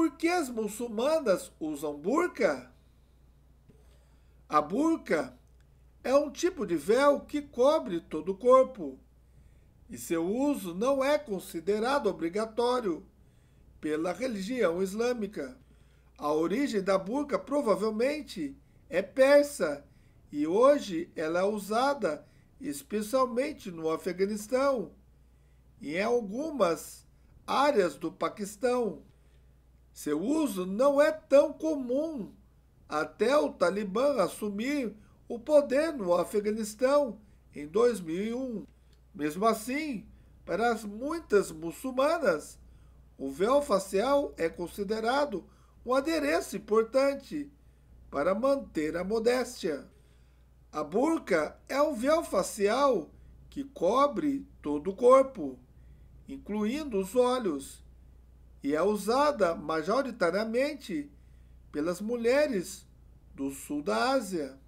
por que as muçulmanas usam burca? A burca é um tipo de véu que cobre todo o corpo e seu uso não é considerado obrigatório pela religião islâmica. A origem da burca provavelmente é persa e hoje ela é usada especialmente no Afeganistão e em algumas áreas do Paquistão. Seu uso não é tão comum até o Talibã assumir o poder no Afeganistão em 2001. Mesmo assim, para as muitas muçulmanas, o véu facial é considerado um adereço importante para manter a modéstia. A burca é um véu facial que cobre todo o corpo, incluindo os olhos, e é usada majoritariamente pelas mulheres do sul da Ásia,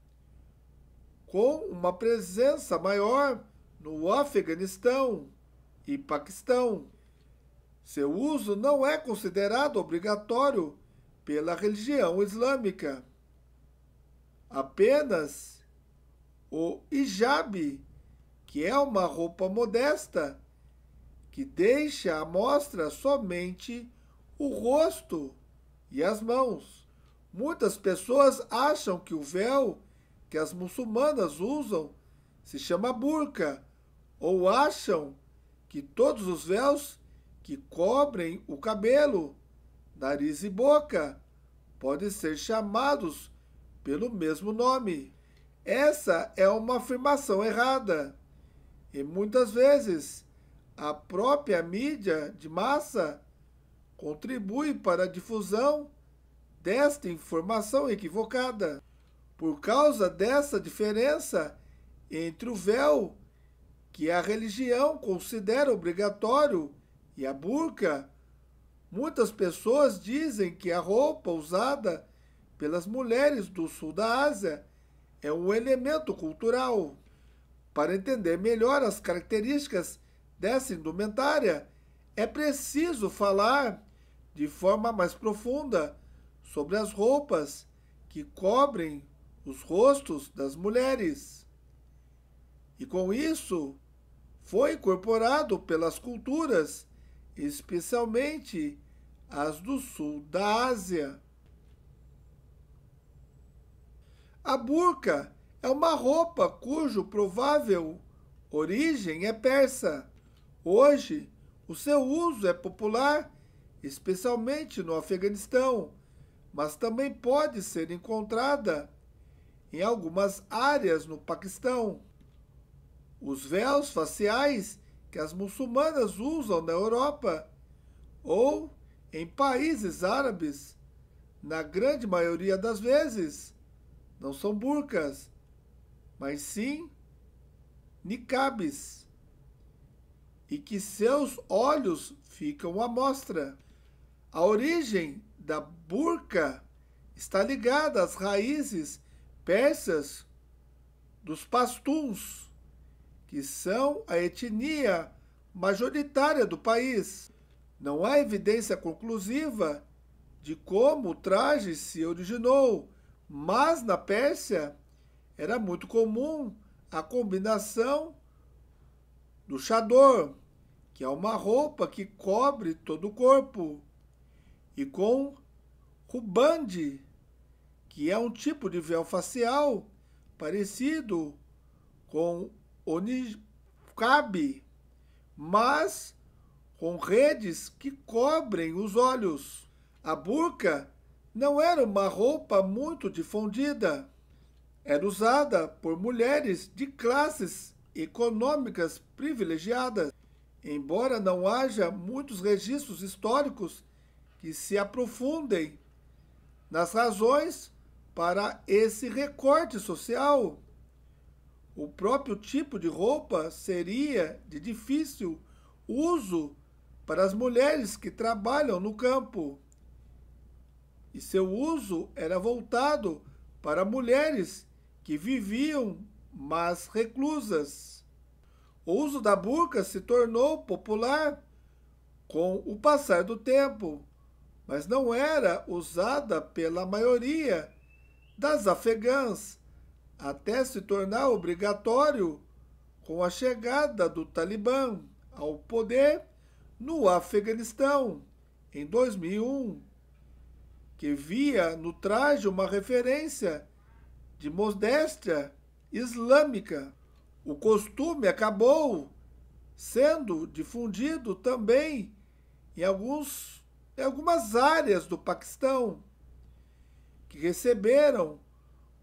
com uma presença maior no Afeganistão e Paquistão. Seu uso não é considerado obrigatório pela religião islâmica. Apenas o hijab, que é uma roupa modesta que deixa à mostra somente o rosto e as mãos. Muitas pessoas acham que o véu que as muçulmanas usam se chama burca, ou acham que todos os véus que cobrem o cabelo, nariz e boca podem ser chamados pelo mesmo nome. Essa é uma afirmação errada e muitas vezes a própria mídia de massa contribui para a difusão desta informação equivocada. Por causa dessa diferença entre o véu que a religião considera obrigatório e a burca, muitas pessoas dizem que a roupa usada pelas mulheres do sul da Ásia é um elemento cultural. Para entender melhor as características dessa indumentária, é preciso falar de forma mais profunda sobre as roupas que cobrem os rostos das mulheres. E com isso, foi incorporado pelas culturas, especialmente as do sul da Ásia. A burca é uma roupa cujo provável origem é persa Hoje, o seu uso é popular, especialmente no Afeganistão, mas também pode ser encontrada em algumas áreas no Paquistão. Os véus faciais que as muçulmanas usam na Europa ou em países árabes, na grande maioria das vezes, não são burcas, mas sim nicabes e que seus olhos ficam à mostra. A origem da burca está ligada às raízes persas dos pastuns, que são a etnia majoritária do país. Não há evidência conclusiva de como o traje se originou, mas na Pérsia era muito comum a combinação do chador, que é uma roupa que cobre todo o corpo, e com rubande, que é um tipo de véu facial parecido com o mas com redes que cobrem os olhos. A burca não era uma roupa muito difundida. Era usada por mulheres de classes econômicas privilegiadas embora não haja muitos registros históricos que se aprofundem nas razões para esse recorte social. O próprio tipo de roupa seria de difícil uso para as mulheres que trabalham no campo. E seu uso era voltado para mulheres que viviam, mais reclusas. O uso da burca se tornou popular com o passar do tempo, mas não era usada pela maioria das afegãs até se tornar obrigatório com a chegada do Talibã ao poder no Afeganistão em 2001, que via no traje uma referência de modéstia islâmica o costume acabou sendo difundido também em, alguns, em algumas áreas do Paquistão, que receberam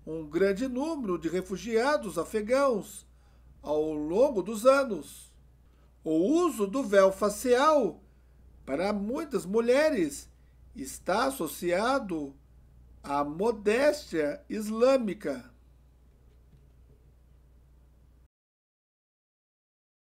um grande número de refugiados afegãos ao longo dos anos. O uso do véu facial para muitas mulheres está associado à modéstia islâmica.